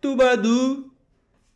Tubadu.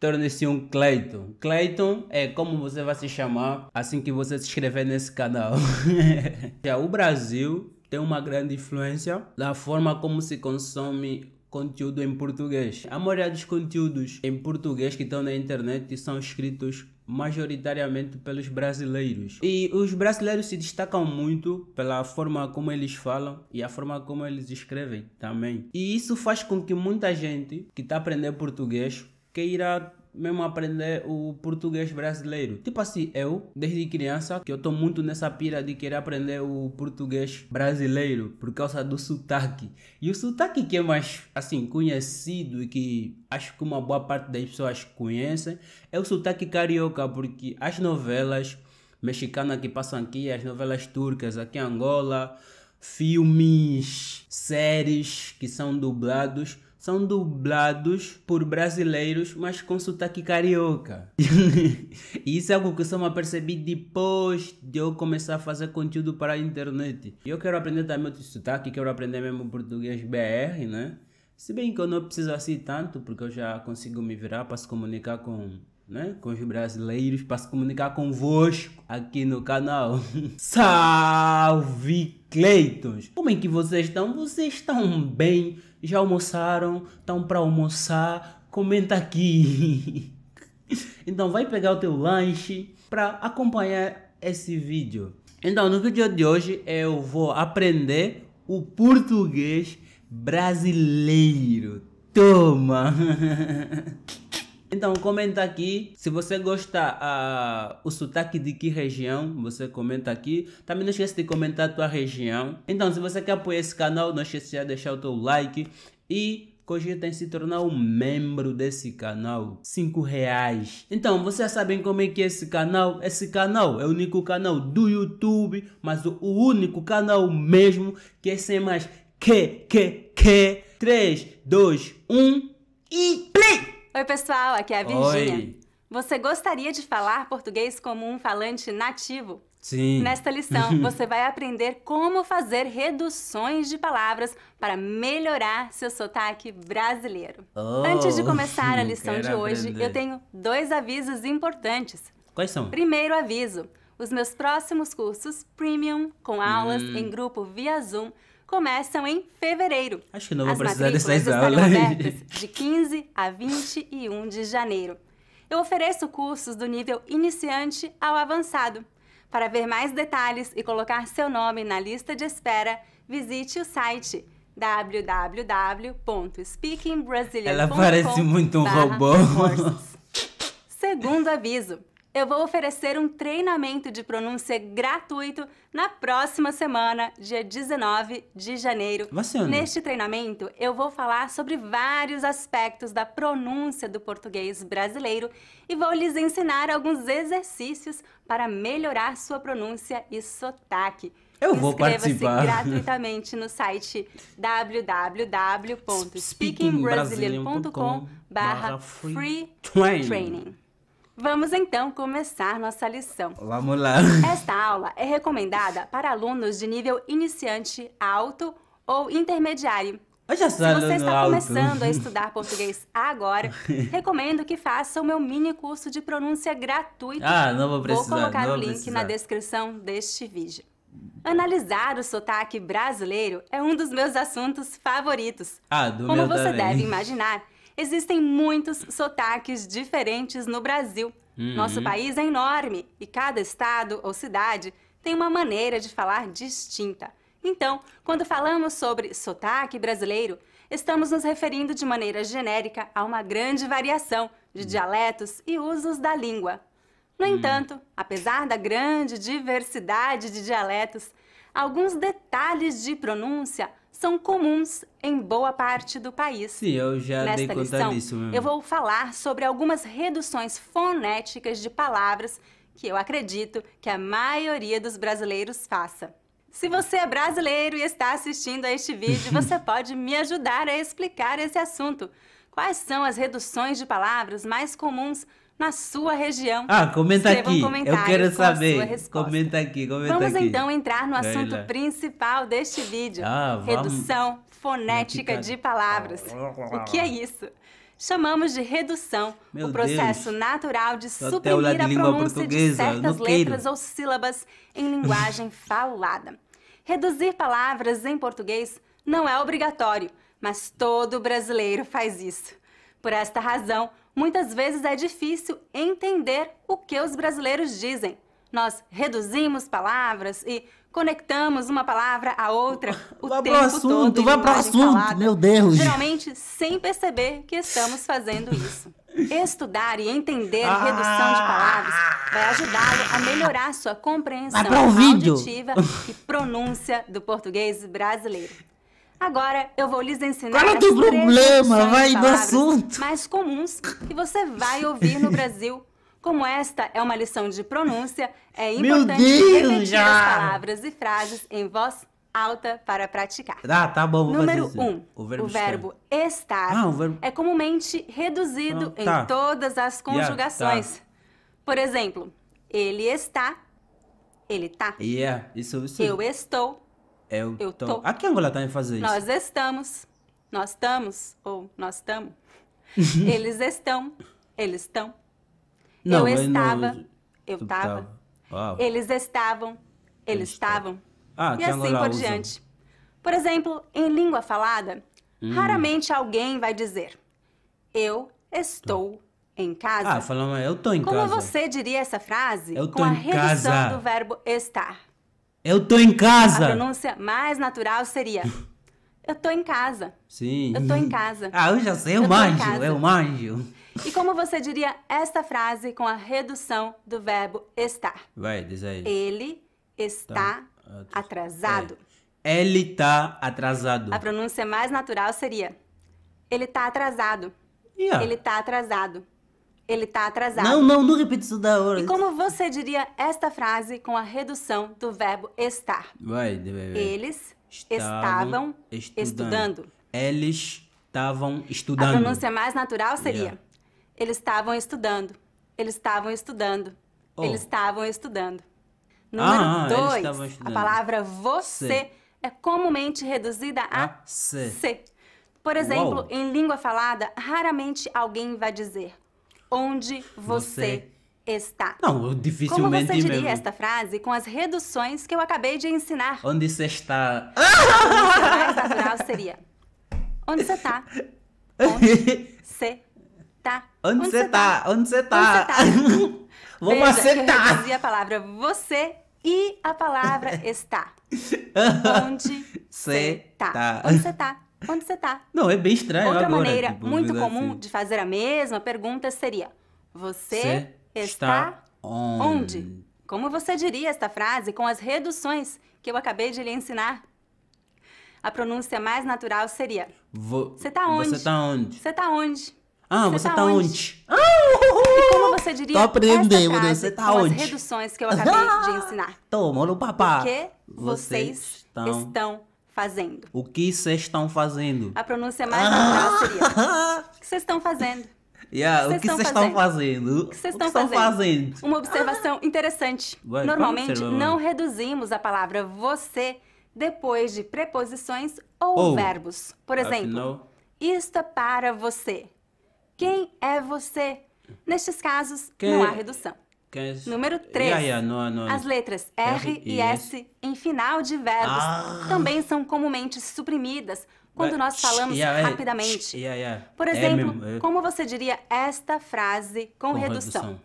Torne-se um Clayton. Clayton é como você vai se chamar assim que você se inscrever nesse canal. o Brasil tem uma grande influência na forma como se consome conteúdo em português. A maioria dos conteúdos em português que estão na internet são escritos majoritariamente pelos brasileiros. E os brasileiros se destacam muito pela forma como eles falam e a forma como eles escrevem também. E isso faz com que muita gente que está aprendendo português queira mesmo aprender o português brasileiro. Tipo assim, eu, desde criança, que eu tô muito nessa pira de querer aprender o português brasileiro por causa do sotaque. E o sotaque que é mais, assim, conhecido e que acho que uma boa parte das pessoas conhecem é o sotaque carioca, porque as novelas mexicanas que passam aqui, as novelas turcas aqui em Angola, filmes, séries que são dublados são dublados por brasileiros, mas com sotaque carioca. e isso é algo que eu só me apercebi depois de eu começar a fazer conteúdo para a internet. Eu quero aprender também outro sotaque, quero aprender mesmo português BR, né? Se bem que eu não preciso assim tanto, porque eu já consigo me virar para se comunicar com né? com os brasileiros para se comunicar convosco aqui no canal. Salve Cleitons! Como é que vocês estão? Vocês estão bem? Já almoçaram? Estão para almoçar? Comenta aqui. então vai pegar o teu lanche para acompanhar esse vídeo. Então no vídeo de hoje eu vou aprender o português brasileiro. Toma! Então comenta aqui se você gosta uh, ah, o sotaque de que região, você comenta aqui. Também não esquece de comentar a tua região. Então se você quer apoiar esse canal, não esquece de deixar o teu like e cogita em se tornar um membro desse canal. cinco reais. Então, vocês sabem como é que é esse canal? Esse canal é o único canal do YouTube, mas o único canal mesmo que é sem mais que, que, que. 3, 2, 1 e Oi, pessoal, aqui é a Virgínia. Oi. Você gostaria de falar português como um falante nativo? Sim. Nesta lição, você vai aprender como fazer reduções de palavras para melhorar seu sotaque brasileiro. Oh, Antes de começar a lição de hoje, aprender. eu tenho dois avisos importantes. Quais são? Primeiro aviso: os meus próximos cursos premium com aulas hum. em grupo via Zoom começam em fevereiro. Acho que não vou As precisar dessas aulas. de 15 a 21 de janeiro. Eu ofereço cursos do nível iniciante ao avançado. Para ver mais detalhes e colocar seu nome na lista de espera, visite o site www.speakingbrazilian.com. Ela parece muito um robô. Segundo aviso eu vou oferecer um treinamento de pronúncia gratuito na próxima semana, dia 19 de janeiro. Neste treinamento, eu vou falar sobre vários aspectos da pronúncia do português brasileiro e vou lhes ensinar alguns exercícios para melhorar sua pronúncia e sotaque. Eu vou participar. gratuitamente no site www.speakingbrasileiro.com/free training. Vamos então começar nossa lição. Vamos lá. Esta aula é recomendada para alunos de nível iniciante alto ou intermediário. Olha Se você está alto. começando a estudar português agora, recomendo que faça o meu mini curso de pronúncia gratuito. Ah, não vou precisar. Vou colocar o link precisar. na descrição deste vídeo. Analisar o sotaque brasileiro é um dos meus assuntos favoritos. Ah, do Como meu você também. deve imaginar, existem muitos sotaques diferentes no Brasil. Uhum. Nosso país é enorme e cada estado ou cidade tem uma maneira de falar distinta. Então, quando falamos sobre sotaque brasileiro, estamos nos referindo de maneira genérica a uma grande variação de hum. dialetos e usos da língua. No hum. entanto, apesar da grande diversidade de dialetos, alguns detalhes de pronúncia são comuns em boa parte do país. Sim, eu já Nesta dei conta lição, disso mesmo. Eu vou falar sobre algumas reduções fonéticas de palavras que eu acredito que a maioria dos brasileiros faça. Se você é brasileiro e está assistindo a este vídeo, você pode me ajudar a explicar esse assunto. Quais são as reduções de palavras mais comuns na sua região. Ah, comenta aqui. Um Eu quero saber. Comenta aqui, comenta vamos aqui. então entrar no assunto principal deste vídeo: ah, redução fonética de palavras. O que é isso? chamamos de redução, Meu o processo Deus. natural de Tô suprimir de a pronúncia de certas letras ou sílabas em linguagem falada. Reduzir palavras em português não é obrigatório, mas todo brasileiro faz isso. Por esta razão, muitas vezes é difícil entender o que os brasileiros dizem. Nós reduzimos palavras e conectamos uma palavra à outra o vai tempo o assunto, todo. Vai o assunto, falada, meu Deus! Geralmente sem perceber que estamos fazendo isso. Estudar e entender redução de palavras vai ajudá-lo a melhorar sua compreensão auditiva e pronúncia do português brasileiro. Agora eu vou lhes ensinar. É as do problema, vai do assunto. Mais comuns que você vai ouvir no Brasil. Como esta é uma lição de pronúncia, é importante Deus, repetir já. as palavras e frases em voz alta para praticar. Ah, tá bom, Número 1. Um, o verbo, o verbo estar, ah, o verbo... é comumente reduzido ah, tá. em todas as tá. conjugações. Yeah, tá. Por exemplo, ele está, ele tá. Yeah, isso, isso. Eu estou, eu, eu tô. tô. que Angola tá em fazer nós isso. Nós estamos. Nós estamos. Ou nós estamos. eles estão. Eles estão. Não, eu, eu estava. Não... Eu estava. Eles estavam. Eles estavam. Ah, e assim por usa. diante. Por exemplo, em língua falada, hum. raramente alguém vai dizer eu estou tô. em casa. Ah, falando eu tô em Como casa. Como você diria essa frase eu tô com a redução casa. do verbo estar? Eu tô em casa. A pronúncia mais natural seria eu tô em casa. Sim. Eu tô em casa. Ah, eu já sei, eu, eu manjo, eu manjo. E como você diria esta frase com a redução do verbo estar? Vai, diz aí. Ele está tá. atrasado. É. Ele tá atrasado. A pronúncia mais natural seria: Ele tá atrasado. Yeah. Ele tá atrasado. Ele tá atrasado. Não, não, não repita isso da hora. E como você diria esta frase com a redução do verbo estar? Vai, vai, vai. Eles estavam, estavam estudando. estudando. Eles estavam estudando. A pronúncia mais natural seria: yeah. Eles estavam estudando. Eles estavam estudando. Oh. Eles estavam estudando. Ah, Número dois, a palavra você C. é comumente reduzida a, a C. C. Por exemplo, Uou. em língua falada, raramente alguém vai dizer onde você, você... está. Não, dificilmente. Como você diria mesmo. esta frase com as reduções que eu acabei de ensinar? Onde você está? Onde você está? seria. Onde você está? Tá? Onde você está? Tá? Onde você está? Onde você está? tá? Vamos acertar. Eu reduzir a palavra você e a palavra está. Onde você está? Tá. Onde você está? Onde você tá? Não, é bem estranho. Outra agora, maneira tipo, muito comum assim. de fazer a mesma pergunta seria: Você, está, está onde? onde? Como você diria esta frase com as reduções que eu acabei de lhe ensinar? A pronúncia mais natural seria: Você tá onde? Você tá onde? Você tá onde? Ah, você, você tá, tá onde? onde? Ah, uhul. E como ah! você diria Tô aprendendo, frase você tá com onde? as reduções que eu acabei de ensinar? Tomou no papá. Porque vocês, vocês estão, estão fazendo? O que vocês estão fazendo? A pronúncia mais natural seria: O que vocês estão fazendo? Yeah, o que vocês estão fazendo? O que vocês estão fazendo? fazendo? Uma observação ah! interessante. Normalmente não reduzimos a palavra você depois de preposições ou oh. verbos. Por exemplo, isto é para você. Quem é você? Nestes casos, que... não há redução. É Número 3. Yeah, yeah, no, no, As letras R, R e S, S em final de verbos ah. também são comumente suprimidas quando But, nós falamos yeah, rapidamente. É. Por é exemplo, como você diria esta frase com, com redução? redução?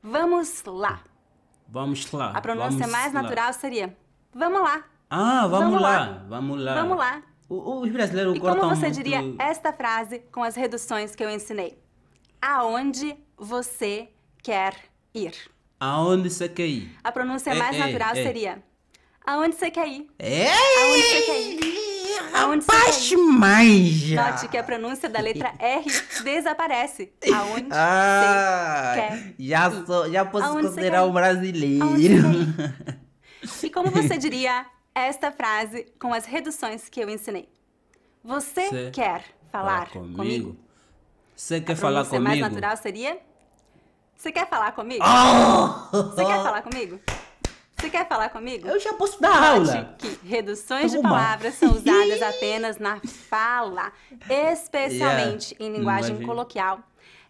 Vamos lá. Vamos lá. A pronúncia vamos mais lá. natural seria vamos lá. Ah, vamos, vamos lá. lá. Vamos lá. Vamos lá. O, os brasileiros e como você muito... diria esta frase com as reduções que eu ensinei? Aonde você quer ir? ir. Aonde você quer ir? A pronúncia ei, é, mais ei, é, natural ei. É. seria aonde você quer ir. Ei, aonde você quer ir? Aonde rapaz, você quer ir? manja! Note que a pronúncia da letra R desaparece. Aonde ah, você quer já ir? Sou, já posso aonde considerar um brasileiro. E como você diria esta frase com as reduções que eu ensinei? Você cê quer falar fala comigo? Você quer falar comigo? A pronúncia mais natural seria... Você quer falar comigo? Ah! Você quer falar comigo? Você quer falar comigo? Eu já posso dar Note aula. que reduções Toma. Então de palavras são usadas apenas na fala, especialmente yeah. em linguagem coloquial.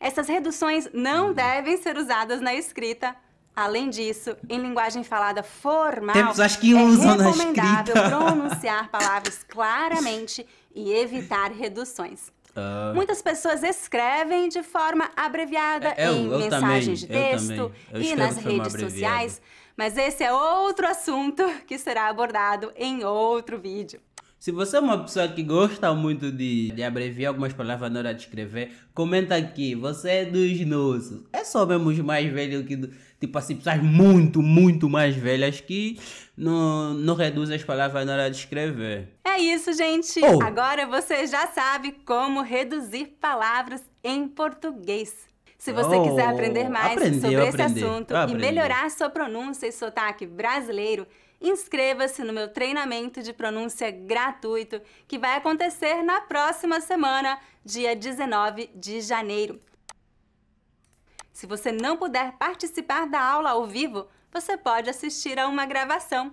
Essas reduções não uhum. devem ser usadas na escrita. Além disso, em linguagem falada formal, acho que é recomendável na pronunciar palavras claramente e evitar reduções. Ah. Muitas pessoas escrevem de forma abreviada é, eu, em eu mensagens também, de texto e nas redes sociais, mas esse é outro assunto que será abordado em outro vídeo. Se você é uma pessoa que gosta muito de, de abreviar algumas palavras na hora de escrever, comenta aqui. Você é dos nossos. É só mesmo os mais velhos que. tipo assim, pessoas muito, muito mais velhas que não, não reduzem as palavras na hora de escrever é isso, gente. Oh. Agora você já sabe como reduzir palavras em português. Se você oh. quiser aprender mais sobre esse assunto e melhorar sua pronúncia e sotaque brasileiro, inscreva-se no meu treinamento de pronúncia gratuito que vai acontecer na próxima semana, dia 19 de janeiro. Se você não puder participar da aula ao vivo, você pode assistir a uma gravação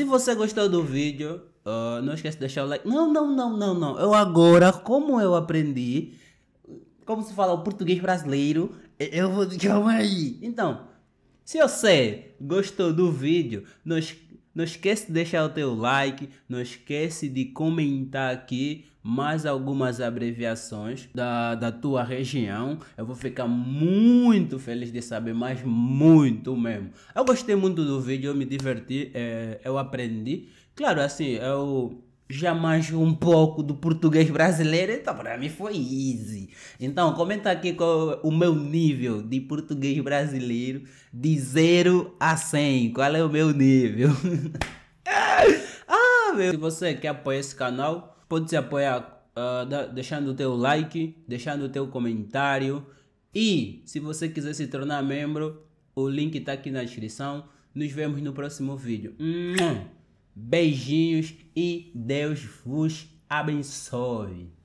se você gostou do vídeo, uh, não esquece de deixar o like. Não, não, não, não, não. Eu agora, como eu aprendi, como se fala o português brasileiro, eu vou. Calma aí. Então, se você gostou do vídeo, não, não esquece de deixar o teu like, não esquece de comentar aqui mais algumas abreviações da, da tua região. Eu vou ficar muito feliz de saber, mas muito mesmo. Eu gostei muito do vídeo, eu me diverti, é, eu aprendi. Claro, assim, eu já manjo um pouco do português brasileiro, então para mim foi easy. Então, comenta aqui qual o meu nível de português brasileiro de 0 a 100. Qual é o meu nível? ah, meu. Se você quer apoiar esse canal, pode se apoiar uh, deixando o teu like, deixando o teu comentário. E se você quiser se tornar membro, o link está aqui na descrição. Nos vemos no próximo vídeo. Beijinhos e Deus vos abençoe.